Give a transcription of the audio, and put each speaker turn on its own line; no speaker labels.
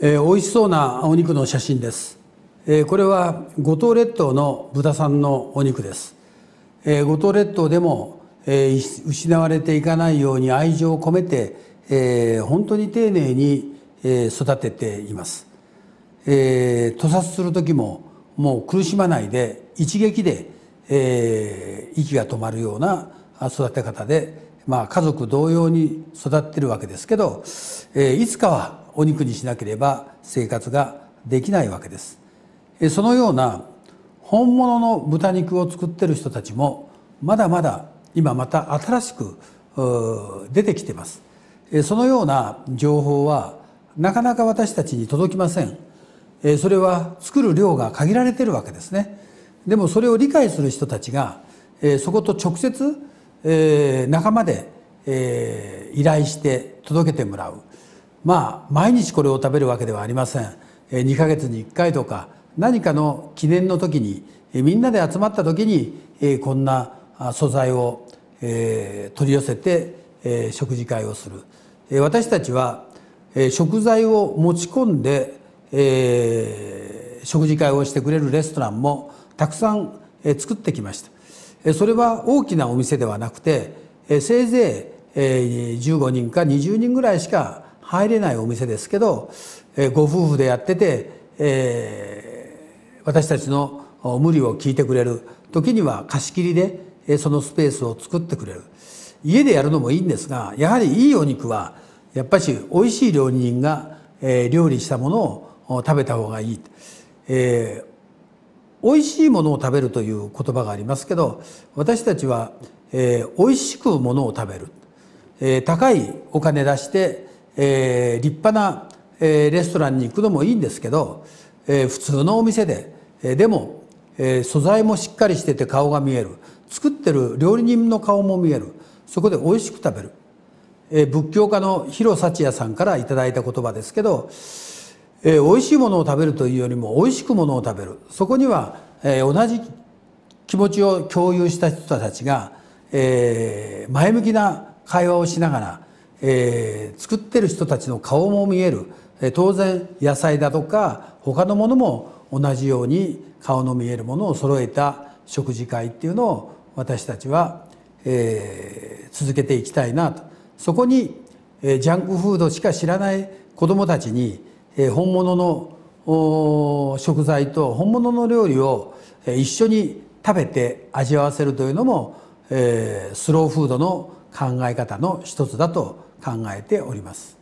えー、美味しそうなお肉の写真です、えー、これは五島列島の豚さんのお肉です、えー、五島列島でも、えー、失われていかないように愛情を込めて、えー、本当に丁寧に、えー、育てています、えー、屠殺する時ももう苦しまないで一撃で、えー、息が止まるような育て方でまあ、家族同様に育ってるわけですけど、えいつかはお肉にしなければ生活ができないわけです。えそのような本物の豚肉を作ってる人たちもまだまだ今また新しく出てきてます。えそのような情報はなかなか私たちに届きません。えそれは作る量が限られてるわけですね。でもそれを理解する人たちが、えそこと直接えー、仲間で、えー、依頼して届けてもらうまあ毎日これを食べるわけではありません、えー、2ヶ月に1回とか何かの記念の時に、えー、みんなで集まった時に、えー、こんな素材を、えー、取り寄せて、えー、食事会をする、えー、私たちは、えー、食材を持ち込んで、えー、食事会をしてくれるレストランもたくさん、え作ってきましたそれは大きなお店ではなくてせいぜい15人か20人ぐらいしか入れないお店ですけどご夫婦でやってて、私たちの無理を聞いてくれる時には貸し切りでそのスペースを作ってくれる家でやるのもいいんですがやはりいいお肉はやっぱし美味しい料理人が料理したものを食べた方がいい、えー、美味しいものを食べるという言葉がありますけど私たちは、えー、美味しくものを食べる、えー、高いお金出して、えー、立派な、えー、レストランに行くのもいいんですけど、えー、普通のお店で、えー、でも、えー、素材もしっかりしてて顔が見える作ってる料理人の顔も見えるそこで美味しく食べる、えー、仏教家の広幸也さんから頂いた言葉ですけどえー、美味しいものを食べるというよりも美味しくものを食べるそこには、えー、同じ気持ちを共有した人たちが、えー、前向きな会話をしながら、えー、作ってる人たちの顔も見える、えー、当然野菜だとか他のものも同じように顔の見えるものを揃えた食事会っていうのを私たちは、えー、続けていきたいなとそこに、えー、ジャンクフードしか知らない子どもたちに本物の食材と本物の料理を一緒に食べて味わわせるというのも、えスローフードの考え方の一つだと考えております。